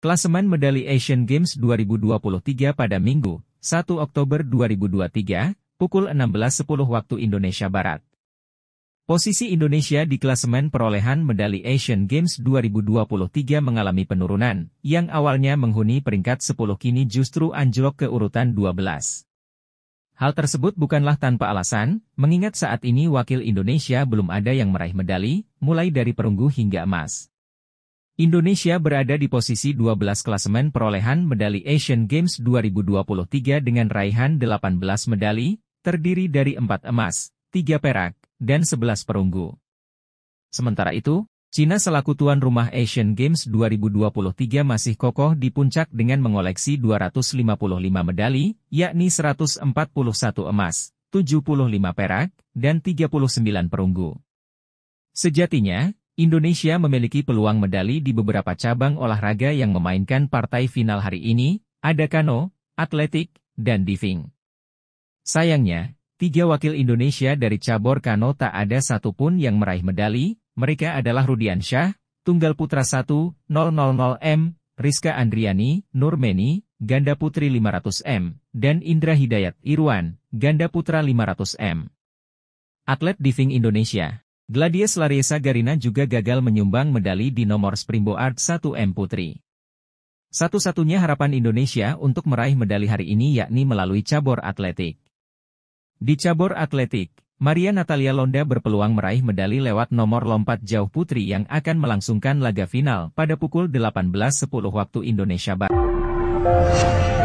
Klasemen medali Asian Games 2023 pada Minggu, 1 Oktober 2023, pukul 16.10 waktu Indonesia Barat. Posisi Indonesia di klasemen perolehan medali Asian Games 2023 mengalami penurunan, yang awalnya menghuni peringkat 10 kini justru anjlok ke urutan 12. Hal tersebut bukanlah tanpa alasan, mengingat saat ini wakil Indonesia belum ada yang meraih medali, mulai dari perunggu hingga emas. Indonesia berada di posisi 12 klasemen perolehan medali Asian Games 2023 dengan raihan 18 medali, terdiri dari 4 emas, 3 perak, dan 11 perunggu. Sementara itu, Cina selaku tuan rumah Asian Games 2023 masih kokoh di puncak dengan mengoleksi 255 medali, yakni 141 emas, 75 perak, dan 39 perunggu. Sejatinya, Indonesia memiliki peluang medali di beberapa cabang olahraga yang memainkan partai final hari ini, ada kano, atletik, dan diving. Sayangnya, tiga wakil Indonesia dari cabur kano tak ada satupun yang meraih medali, mereka adalah Rudian Syah, Tunggal Putra 1, 000M, Rizka Andriani, Nurmeni, ganda putri 500M, dan Indra Hidayat Irwan, ganda putra 500M. Atlet diving Indonesia Gladys Larissa Garina juga gagal menyumbang medali di nomor Springboard 1M Putri. Satu-satunya harapan Indonesia untuk meraih medali hari ini yakni melalui cabur atletik. Di cabur atletik, Maria Natalia Londa berpeluang meraih medali lewat nomor lompat jauh putri yang akan melangsungkan laga final pada pukul 18.10 waktu Indonesia Barat.